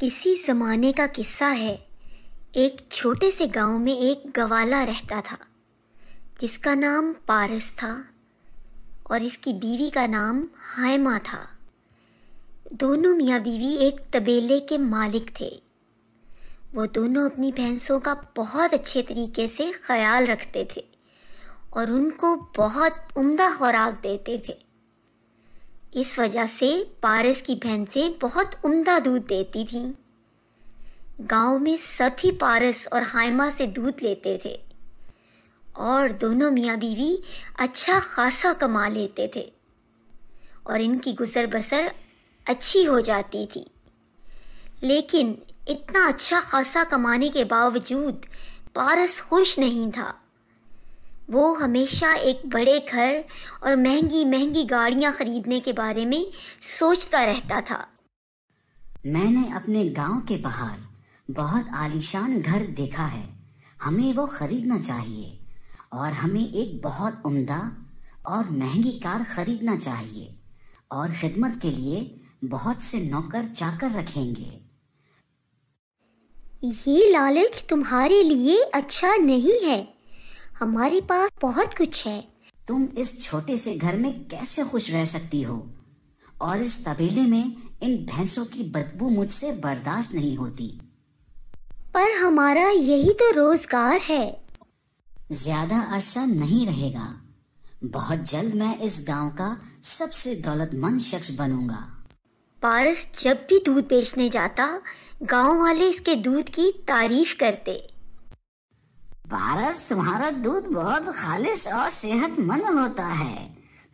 किसी ज़माने का किस्सा है एक छोटे से गांव में एक गवाला रहता था जिसका नाम पारस था और इसकी बीवी का नाम हायमा था दोनों मियाँ बीवी एक तबेले के मालिक थे वो दोनों अपनी भैंसों का बहुत अच्छे तरीके से ख्याल रखते थे और उनको बहुत उम्दा खुराक देते थे इस वजह से पारस की भैंसें बहुत उम्दा दूध देती थीं। गांव में सभी पारस और हाइमा से दूध लेते थे और दोनों मियाँ बीवी अच्छा खासा कमा लेते थे और इनकी गुजर बसर अच्छी हो जाती थी लेकिन इतना अच्छा खासा कमाने के बावजूद पारस खुश नहीं था वो हमेशा एक बड़े घर और महंगी महंगी गाड़ियाँ खरीदने के बारे में सोचता रहता था मैंने अपने गांव के बाहर बहुत आलीशान घर देखा है हमें वो खरीदना चाहिए और हमें एक बहुत उम्दा और महंगी कार खरीदना चाहिए और खिदमत के लिए बहुत से नौकर चाकर रखेंगे ये लालच तुम्हारे लिए अच्छा नहीं है हमारे पास बहुत कुछ है तुम इस छोटे से घर में कैसे खुश रह सकती हो और इस तबेले में इन भैंसों की बदबू मुझसे बर्दाश्त नहीं होती पर हमारा यही तो रोजगार है ज्यादा अरसा नहीं रहेगा बहुत जल्द मैं इस गांव का सबसे दौलतमंद शख्स बनूंगा पारस जब भी दूध बेचने जाता गांव वाले इसके दूध की तारीफ करते पारस तुम्हारा दूध बहुत खालिश और सेहतमंद होता है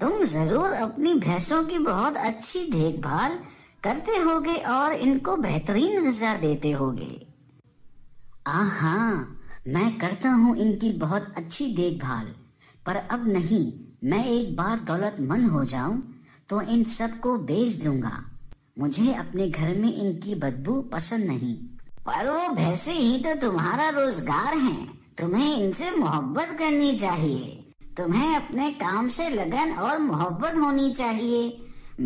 तुम जरूर अपनी भैंसों की बहुत अच्छी देखभाल करते होगे और इनको बेहतरीन गजा देते होगे आहा मैं करता हूँ इनकी बहुत अच्छी देखभाल पर अब नहीं मैं एक बार दौलतमंद हो जाऊं तो इन सबको बेच दूंगा मुझे अपने घर में इनकी बदबू पसंद नहीं पर वो भैंसे ही तो तुम्हारा रोजगार हैं। तुम्हें इनसे मोहब्बत करनी चाहिए तुम्हें अपने काम से लगन और मोहब्बत होनी चाहिए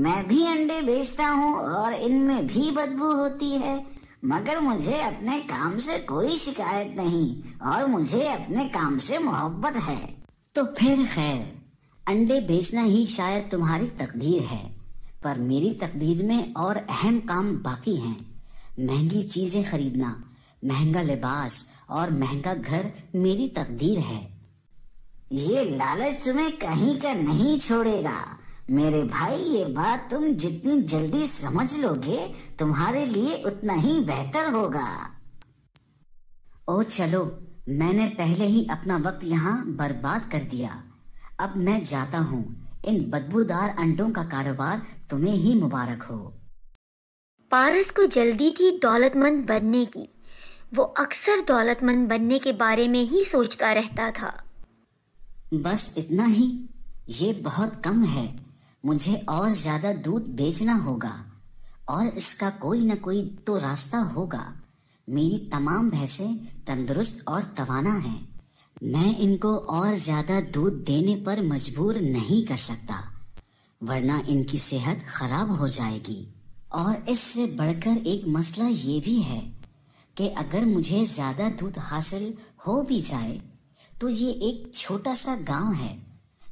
मैं भी अंडे बेचता हूँ और इनमें भी बदबू होती है मगर मुझे अपने काम से कोई शिकायत नहीं और मुझे अपने काम से मोहब्बत है तो फिर खैर अंडे बेचना ही शायद तुम्हारी तकदीर है पर मेरी तकदीर में और अहम काम बाकी हैं महंगी चीजें खरीदना महंगा लिबास और महंगा घर मेरी तकदीर है ये लालच तुम्हें कहीं का नहीं छोड़ेगा मेरे भाई ये बात तुम जितनी जल्दी समझ लोगे तुम्हारे लिए उतना ही बेहतर होगा ओ चलो मैंने पहले ही अपना वक्त यहाँ बर्बाद कर दिया अब मैं जाता हूँ इन बदबूदार अंडों का कारोबार तुम्हें ही मुबारक हो पारस को जल्दी थी दौलतमंद बनने की वो अक्सर दौलतमंद बनने के बारे में ही सोचता रहता था बस इतना ही ये बहुत कम है मुझे और ज्यादा दूध बेचना होगा और इसका कोई न कोई तो रास्ता होगा मेरी तमाम भैंसे तंदुरुस्त और तवाना है मैं इनको और ज्यादा दूध देने पर मजबूर नहीं कर सकता वरना इनकी सेहत खराब हो जाएगी और इससे बढ़कर एक मसला ये भी है कि अगर मुझे ज्यादा दूध हासिल हो भी जाए तो ये एक छोटा सा गांव है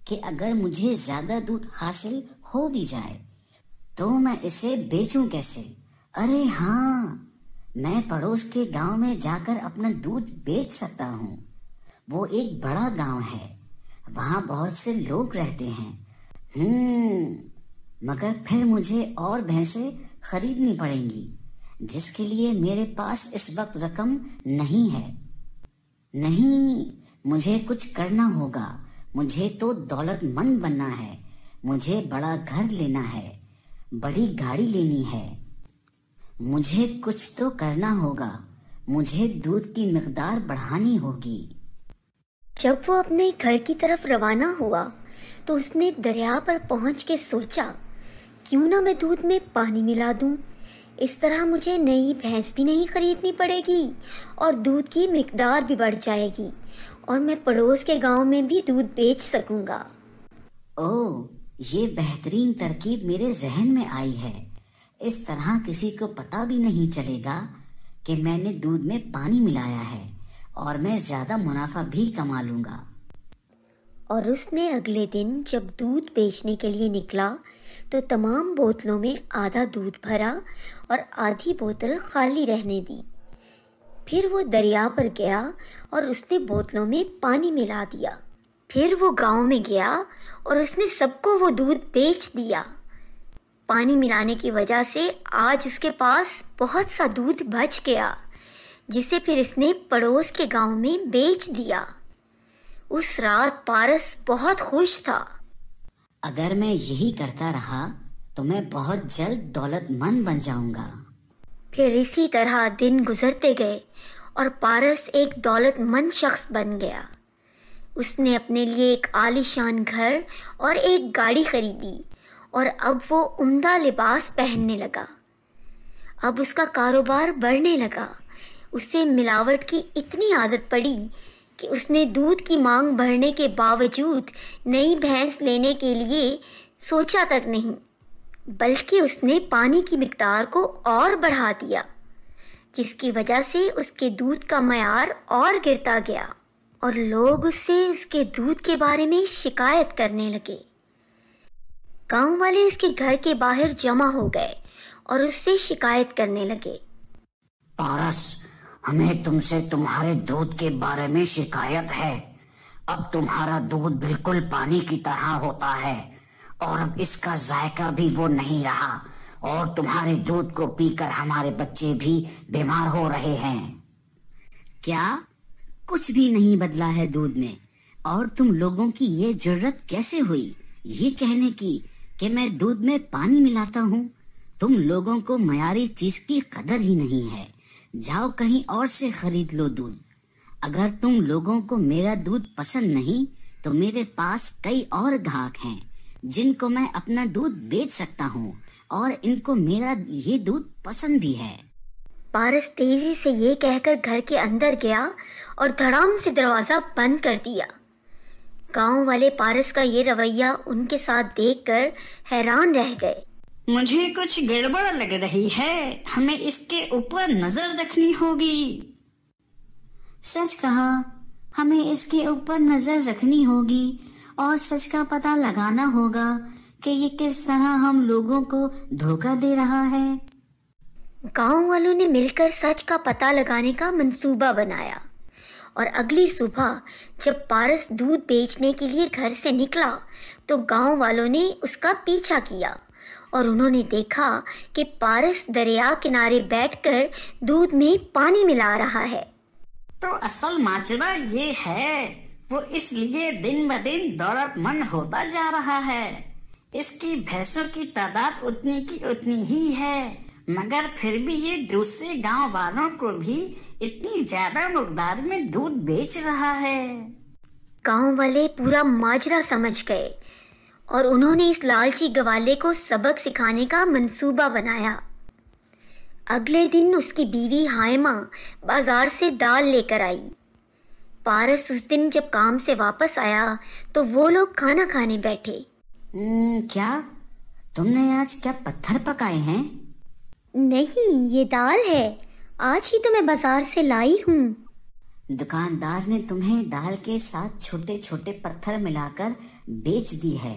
कि अगर मुझे ज्यादा दूध हासिल हो भी जाए तो मैं इसे बेचूं कैसे अरे हाँ मैं पड़ोस के गांव में जाकर अपना दूध बेच सकता हूँ वो एक बड़ा गांव है वहाँ बहुत से लोग रहते हैं हम्म मगर फिर मुझे और भैंसे खरीदनी पड़ेंगी जिसके लिए मेरे पास इस वक्त रकम नहीं है नहीं मुझे कुछ करना होगा मुझे तो दौलतमंद बनना है मुझे बड़ा घर लेना है बड़ी गाड़ी लेनी है मुझे कुछ तो करना होगा मुझे दूध की मकदार बढ़ानी होगी जब वो अपने घर की तरफ रवाना हुआ तो उसने दरिया पर पहुंच के सोचा क्यों ना मैं दूध में पानी मिला दूं इस तरह मुझे नई भैंस भी नहीं खरीदनी पड़ेगी और दूध की मकदार भी बढ़ जाएगी और मैं पड़ोस के गांव में भी दूध बेच सकूंगा ओह ये बेहतरीन तरकीब मेरे जहन में आई है इस तरह किसी को पता भी नहीं चलेगा कि मैंने दूध में पानी मिलाया है और मैं ज्यादा मुनाफा भी कमा लूंगा और उसने अगले दिन जब दूध बेचने के लिए निकला तो तमाम बोतलों में आधा दूध भरा और आधी बोतल खाली रहने दी फिर वो दरिया पर गया और उसने बोतलों में पानी मिला दिया फिर वो गांव में गया और उसने सबको वो दूध बेच दिया पानी मिलाने की वजह से आज उसके पास बहुत सा दूध बच गया जिसे फिर इसने पड़ोस के गांव में बेच दिया उस रात पारस बहुत खुश था अगर मैं यही करता रहा तो मैं बहुत जल्द दौलतमंद बन जाऊंगा फिर इसी तरह दिन गुजरते गए और पारस एक दौलतमंद शख्स बन गया उसने अपने लिए एक आलीशान घर और एक गाड़ी खरीदी और अब वो उम्दा लिबास पहनने लगा अब उसका कारोबार बढ़ने लगा उसे मिलावट की इतनी आदत पड़ी कि उसने दूध की मांग बढ़ने के बावजूद नई भैंस लेने के लिए सोचा तक नहीं बल्कि उसने पानी की मकदार को और बढ़ा दिया जिसकी वजह से उसके दूध का मैार और गिरता गया और लोग उससे उसके दूध के बारे में शिकायत करने लगे गांव वाले उसके घर के बाहर जमा हो गए और उससे शिकायत करने लगे पारस हमें तुमसे तुम्हारे दूध के बारे में शिकायत है अब तुम्हारा दूध बिल्कुल पानी की तरह होता है और अब इसका जायका भी वो नहीं रहा और तुम्हारे दूध को पीकर हमारे बच्चे भी बीमार हो रहे हैं क्या कुछ भी नहीं बदला है दूध में और तुम लोगों की ये जरूरत कैसे हुई ये कहने की कि मैं दूध में पानी मिलाता हूँ तुम लोगों को मयारी चीज की कदर ही नहीं है जाओ कहीं और से खरीद लो दूध अगर तुम लोगों को मेरा दूध पसंद नहीं तो मेरे पास कई और ग्राहक हैं जिनको मैं अपना दूध बेच सकता हूँ और इनको मेरा ये दूध पसंद भी है पारस तेजी से ये कहकर घर के अंदर गया और धड़ाम से दरवाजा बंद कर दिया गांव वाले पारस का ये रवैया उनके साथ देखकर हैरान रह गए मुझे कुछ गड़बड़ लग रही है हमें इसके ऊपर नजर रखनी होगी सच कहा हमें इसके ऊपर नजर रखनी होगी और सच का पता लगाना होगा कि ये किस तरह हम लोगों को धोखा दे रहा है गांव वालों ने मिलकर सच का पता लगाने का मंसूबा बनाया और अगली सुबह जब पारस दूध बेचने के लिए घर से निकला तो गांव वालों ने उसका पीछा किया और उन्होंने देखा कि पारस दरिया किनारे बैठकर दूध में पानी मिला रहा है तो असल माजरा ये है वो इसलिए दिन ब दिन दौलतमंद होता जा रहा है इसकी भैंसों की तादाद उतनी की उतनी ही है मगर फिर भी ये दूसरे गांव वालों को भी इतनी ज्यादा मकदार में दूध बेच रहा है गांव वाले पूरा माजरा समझ गए और उन्होंने इस लालची गवाले को सबक सिखाने का मंसूबा बनाया अगले दिन उसकी बीवी हायमा बाजार से दाल लेकर आई पारस उस दिन जब काम से वापस आया तो वो लोग खाना खाने बैठे न, क्या तुमने आज क्या पत्थर पकाए हैं नहीं ये दाल है आज ही तो मैं बाजार से लाई हूँ दुकानदार ने तुम्हें दाल के साथ छोटे छोटे पत्थर मिलाकर बेच दी है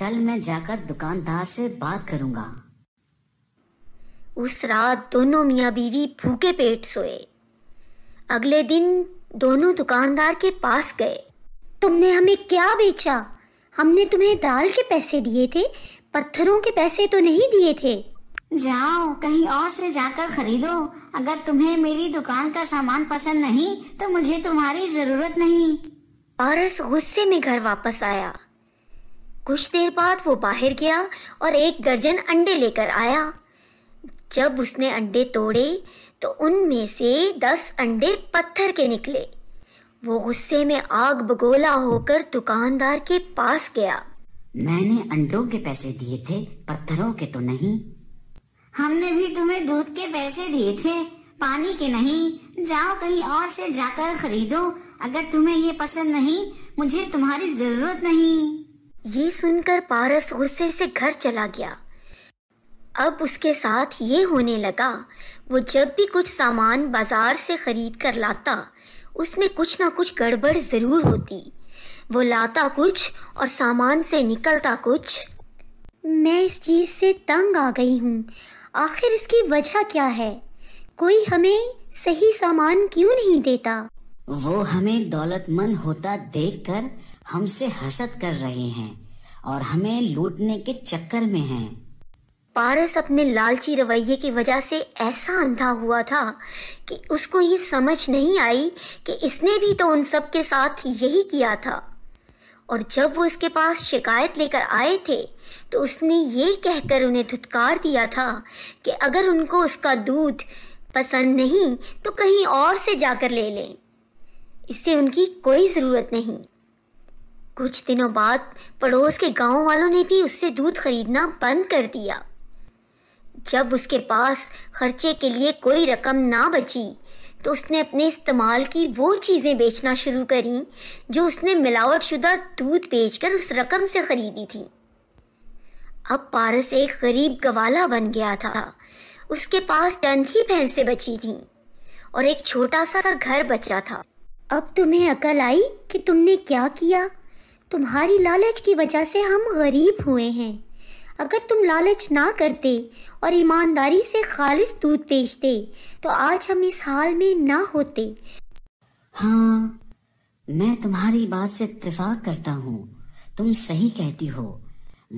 कल मैं जाकर दुकानदार से बात करूंगा उस रात दोनों मियाँ बीवी भूखे पेट सोए अगले दिन दोनों दुकानदार के पास गए तुमने हमें क्या बेचा हमने तुम्हें दाल के पैसे दिए थे पत्थरों के पैसे तो नहीं दिए थे जाओ कहीं और से जाकर खरीदो अगर तुम्हें मेरी दुकान का सामान पसंद नहीं तो मुझे तुम्हारी जरूरत नहीं पारस गुस्से में घर वापस आया कुछ देर बाद वो बाहर गया और एक दर्जन अंडे लेकर आया जब उसने अंडे तोड़े तो उनमें से दस अंडे पत्थर के निकले वो गुस्से में आग बगोला होकर दुकानदार के पास गया मैंने अंडों के पैसे दिए थे पत्थरों के तो नहीं हमने भी तुम्हें दूध के पैसे दिए थे पानी के नहीं जाओ कहीं और से जाकर खरीदो अगर तुम्हें ये पसंद नहीं मुझे तुम्हारी जरूरत नहीं ये सुनकर पारस गुस्से से घर चला गया अब उसके साथ ये होने लगा वो जब भी कुछ सामान बाजार से खरीद कर लाता उसमें कुछ ना कुछ गड़बड़ ज़रूर होती वो लाता कुछ और सामान से निकलता कुछ मैं इस चीज़ से तंग आ गई हूँ आखिर इसकी वजह क्या है कोई हमें सही सामान क्यों नहीं देता वो हमें दौलतमंद होता देखकर हमसे हसद कर रहे हैं और हमें लूटने के चक्कर में हैं। पारस अपने लालची रवैये की वजह से ऐसा अंधा हुआ था कि उसको ये समझ नहीं आई कि इसने भी तो उन सब के साथ यही किया था और जब वो इसके पास शिकायत लेकर आए थे तो उसने ये कहकर उन्हें धुतकार दिया था कि अगर उनको उसका दूध पसंद नहीं तो कहीं और से जाकर ले लें इससे उनकी कोई ज़रूरत नहीं कुछ दिनों बाद पड़ोस के गांव वालों ने भी उससे दूध खरीदना बंद कर दिया जब उसके पास खर्चे के लिए कोई रकम ना बची तो उसने अपने इस्तेमाल की वो चीज़ें बेचना शुरू करी जो उसने मिलावट शुदा दूध कर उस रकम से ख़रीदी थी अब पारस एक गरीब गवाला बन गया था उसके पास टन ही भैंसे बची थीं और एक छोटा सा घर बचा था अब तुम्हें अकल आई कि तुमने क्या किया तुम्हारी लालच की वजह से हम गरीब हुए हैं अगर तुम लालच ना करते और ईमानदारी से खालिश दूध बेचते तो आज हम इस हाल में ना होते हाँ मैं तुम्हारी बात से इतफाक करता हूँ तुम सही कहती हो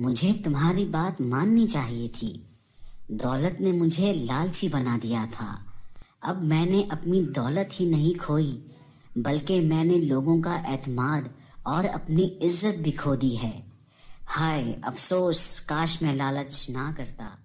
मुझे तुम्हारी बात माननी चाहिए थी दौलत ने मुझे लालची बना दिया था अब मैंने अपनी दौलत ही नहीं खोई बल्कि मैंने लोगों का एतमाद और अपनी इज्जत भी खो दी है हाय अफसोस काश मैं लालच ना करता